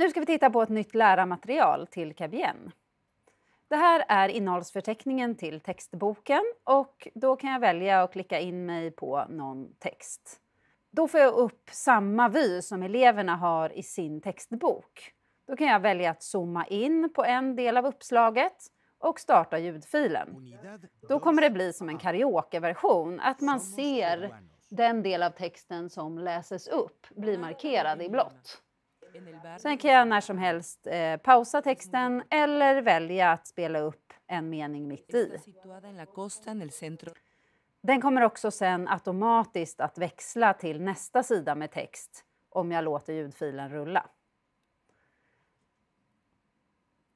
Nu ska vi titta på ett nytt lärarmaterial till Cabien. Det här är innehållsförteckningen till textboken och då kan jag välja att klicka in mig på någon text. Då får jag upp samma vy som eleverna har i sin textbok. Då kan jag välja att zooma in på en del av uppslaget och starta ljudfilen. Då kommer det bli som en karaokeversion, att man ser den del av texten som läses upp bli markerad i blått. Sen kan jag när som helst eh, pausa texten eller välja att spela upp en mening mitt i. Den kommer också sen automatiskt att växla till nästa sida med text om jag låter ljudfilen rulla.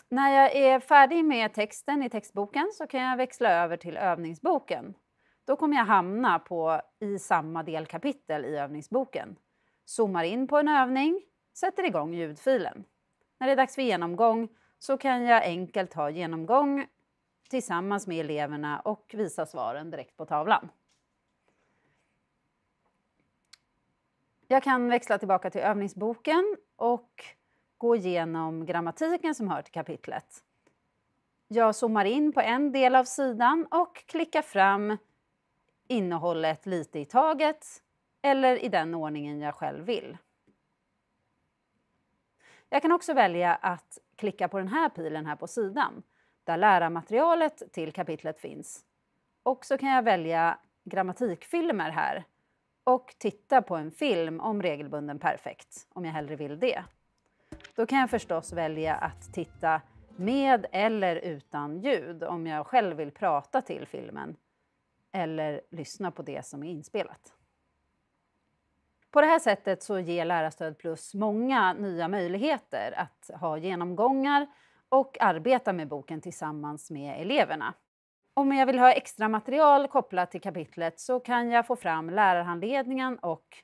När jag är färdig med texten i textboken så kan jag växla över till övningsboken. Då kommer jag hamna på i samma delkapitel i övningsboken. Zoomar in på en övning sätter igång ljudfilen. När det är dags för genomgång så kan jag enkelt ha genomgång tillsammans med eleverna och visa svaren direkt på tavlan. Jag kan växla tillbaka till övningsboken och gå igenom grammatiken som hör till kapitlet. Jag zoomar in på en del av sidan och klickar fram innehållet lite i taget eller i den ordningen jag själv vill. Jag kan också välja att klicka på den här pilen här på sidan där lärarmaterialet till kapitlet finns. Och så kan jag välja grammatikfilmer här och titta på en film om regelbunden perfekt, om jag hellre vill det. Då kan jag förstås välja att titta med eller utan ljud om jag själv vill prata till filmen eller lyssna på det som är inspelat. På det här sättet så ger Lärarstöd Plus många nya möjligheter att ha genomgångar och arbeta med boken tillsammans med eleverna. Om jag vill ha extra material kopplat till kapitlet så kan jag få fram lärarhandledningen och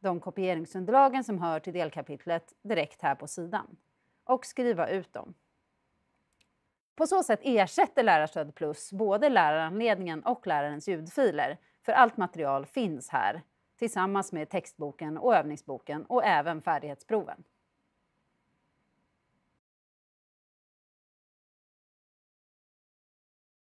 de kopieringsunderlagen som hör till delkapitlet direkt här på sidan och skriva ut dem. På så sätt ersätter Lärarstöd Plus både lärarhandledningen och lärarens ljudfiler för allt material finns här tillsammans med textboken och övningsboken och även färdighetsproven.